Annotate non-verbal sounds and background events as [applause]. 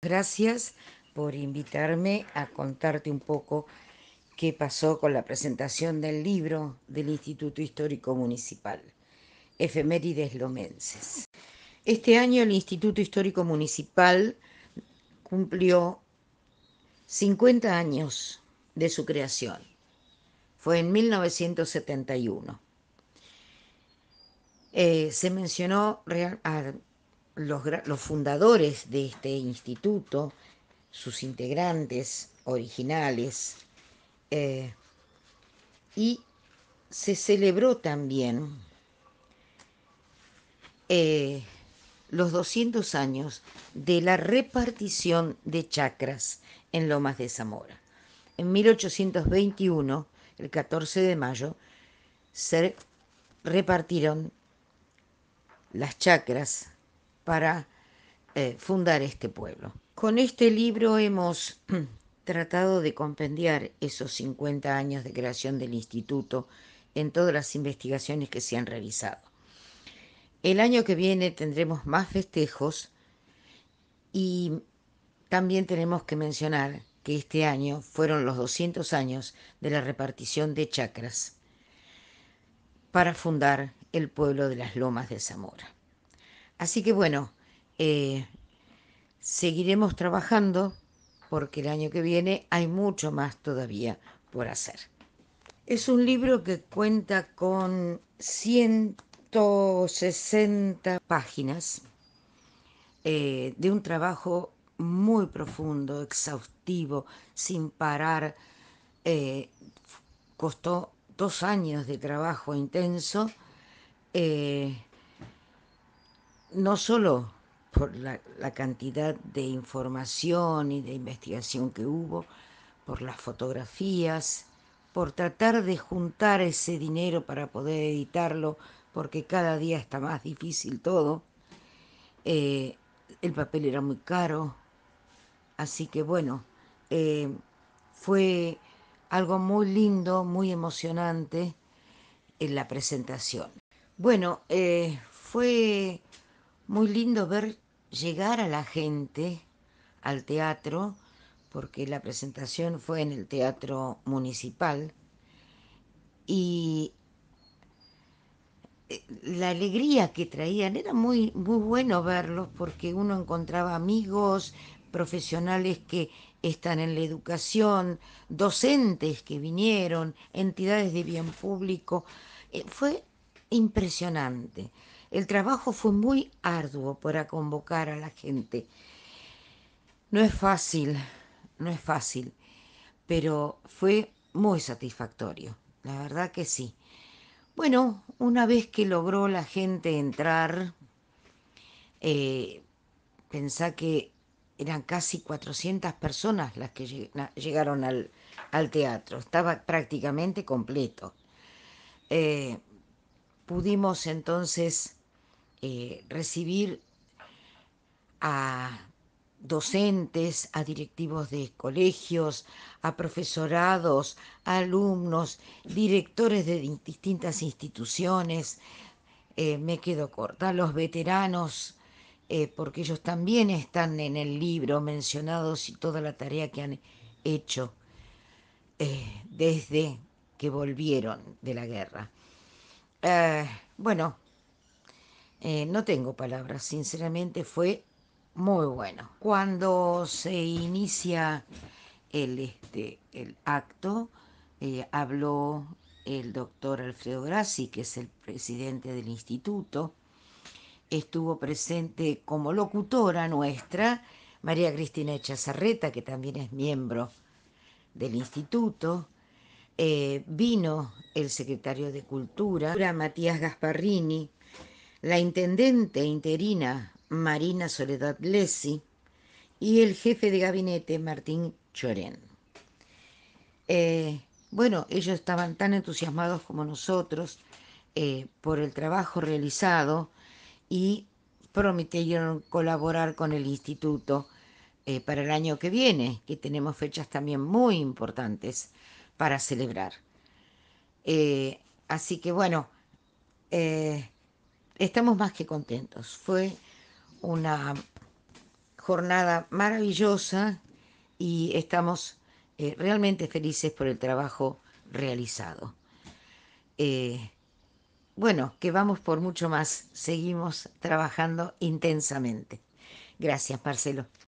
Gracias por invitarme a contarte un poco qué pasó con la presentación del libro del Instituto Histórico Municipal, Efemérides Lomenses. Este año el Instituto Histórico Municipal cumplió 50 años de su creación. Fue en 1971. Eh, se mencionó real, ah, los, fundadores de este instituto, sus integrantes originales, eh, y se celebró también eh, los 200 años de la repartición de chacras en Lomas de Zamora. En 1821, el 14 de mayo, se repartieron las chacras para eh, fundar este pueblo. Con este libro hemos [clears throat] tratado de compendiar esos 50 años de creación del instituto en todas las investigaciones que se han realizado. El año que viene tendremos más festejos y también tenemos que mencionar que este año fueron los 200 años de la repartición de chacras para fundar el pueblo de las Lomas de Zamora. Así que bueno, eh, seguiremos trabajando porque el año que viene hay mucho más todavía por hacer. Es un libro que cuenta con 160 páginas eh, de un trabajo muy profundo, exhaustivo, sin parar. Eh, costó dos años de trabajo intenso no solo por la, cantidad de información y de investigación que hubo, por las fotografías, por tratar de juntar ese dinero para poder editarlo, porque cada día está más difícil todo. Eh, el papel era muy caro, así que bueno, eh, fue algo muy lindo, muy emocionante en la presentación. Bueno, eh, fue muy lindo ver llegar a la gente al teatro, porque la presentación fue en el Teatro Municipal, y eh, la alegría que traían era muy, muy bueno verlos porque uno encontraba amigos, profesionales que están en la educación, docentes que vinieron, entidades de bien público. Eh, fue impresionante. El trabajo fue muy arduo para convocar a la gente. No es fácil, no es fácil, pero fue muy satisfactorio, la verdad que sí. Bueno, una vez que logró la gente entrar, eh, que eran casi 400 personas las que llegaron al, teatro, estaba prácticamente completo. Eh, pudimos entonces eh, recibir a docentes, a directivos de colegios, a profesorados, a alumnos, directores de distintas instituciones, eh, me quedo corta, los veteranos, eh, porque ellos también están en el libro mencionados y toda la tarea que han hecho desde que volvieron de la guerra. bueno, eh, no tengo palabras, sinceramente fue muy bueno. Cuando se inicia el, este, el acto, eh, habló el doctor Alfredo Grassi, que es el presidente del instituto. Estuvo presente como locutora nuestra María Cristina Echazarreta, que también es miembro del instituto. Eh, vino el secretario de Cultura, Matías Gasparrini, la intendente interina Marina Soledad Lesi y el jefe de gabinete Martín Chorén. Eh, bueno, ellos estaban tan entusiasmados como nosotros eh, por el trabajo realizado y prometieron colaborar con el instituto eh, para el año que viene, que tenemos fechas también muy importantes para celebrar. así que bueno, eh, estamos más que contentos. Fue una jornada maravillosa y estamos eh, realmente felices por el trabajo realizado. Eh, bueno, que vamos por mucho más. Seguimos trabajando intensamente. Gracias, Marcelo.